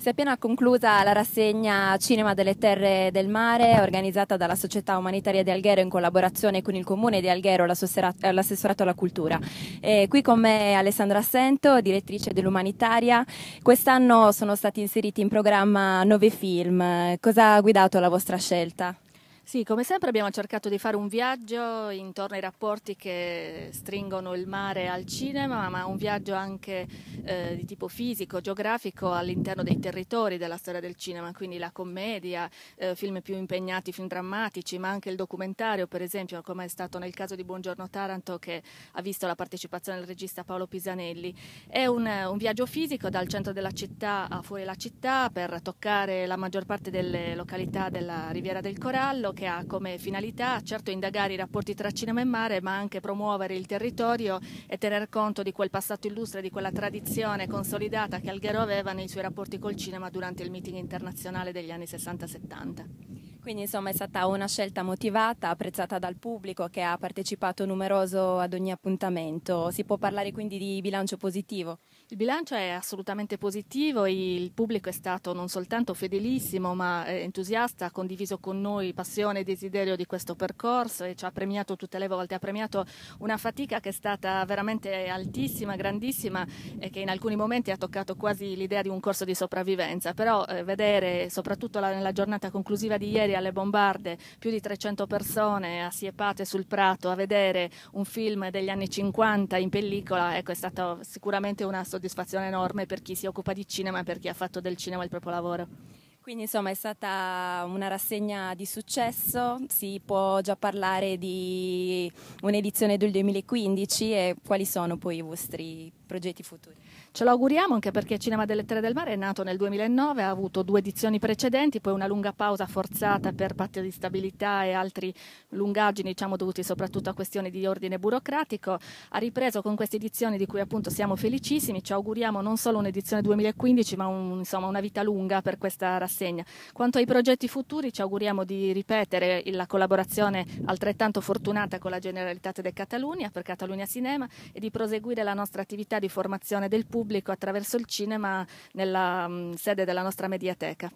Si è appena conclusa la rassegna Cinema delle Terre del Mare organizzata dalla Società Umanitaria di Alghero in collaborazione con il Comune di Alghero, l'assessorato alla cultura. E qui con me è Alessandra Sento, direttrice dell'Umanitaria. Quest'anno sono stati inseriti in programma nove film. Cosa ha guidato la vostra scelta? Sì, come sempre abbiamo cercato di fare un viaggio intorno ai rapporti che stringono il mare al cinema, ma un viaggio anche eh, di tipo fisico, geografico all'interno dei territori della storia del cinema, quindi la commedia, eh, film più impegnati, film drammatici, ma anche il documentario, per esempio, come è stato nel caso di Buongiorno Taranto che ha visto la partecipazione del regista Paolo Pisanelli. È un, un viaggio fisico dal centro della città a fuori la città per toccare la maggior parte delle località della Riviera del Corallo che ha come finalità certo indagare i rapporti tra cinema e mare, ma anche promuovere il territorio e tener conto di quel passato illustre, di quella tradizione consolidata che Alghero aveva nei suoi rapporti col cinema durante il meeting internazionale degli anni 60-70. Quindi insomma è stata una scelta motivata, apprezzata dal pubblico che ha partecipato numeroso ad ogni appuntamento. Si può parlare quindi di bilancio positivo? Il bilancio è assolutamente positivo, il pubblico è stato non soltanto fedelissimo ma eh, entusiasta, ha condiviso con noi passione e desiderio di questo percorso e ci ha premiato tutte le volte, ha premiato una fatica che è stata veramente altissima, grandissima e che in alcuni momenti ha toccato quasi l'idea di un corso di sopravvivenza, però eh, vedere soprattutto la, nella giornata conclusiva di ieri ieri alle bombarde più di 300 persone assiepate sul prato a vedere un film degli anni 50 in pellicola, ecco, è stata sicuramente una soddisfazione enorme per chi si occupa di cinema e per chi ha fatto del cinema il proprio lavoro. Quindi insomma è stata una rassegna di successo, si può già parlare di un'edizione del 2015 e quali sono poi i vostri progetti futuri. Ce lo auguriamo anche perché Cinema delle Terre del Mare è nato nel 2009, ha avuto due edizioni precedenti, poi una lunga pausa forzata per patto di stabilità e altri lungaggini diciamo, dovuti soprattutto a questioni di ordine burocratico. Ha ripreso con queste edizioni di cui appunto siamo felicissimi, ci auguriamo non solo un'edizione 2015 ma un, insomma, una vita lunga per questa rassegna. Quanto ai progetti futuri ci auguriamo di ripetere la collaborazione altrettanto fortunata con la Generalitat de Catalunya per Catalunya Cinema e di proseguire la nostra attività di formazione del pubblico attraverso il cinema nella mh, sede della nostra mediateca.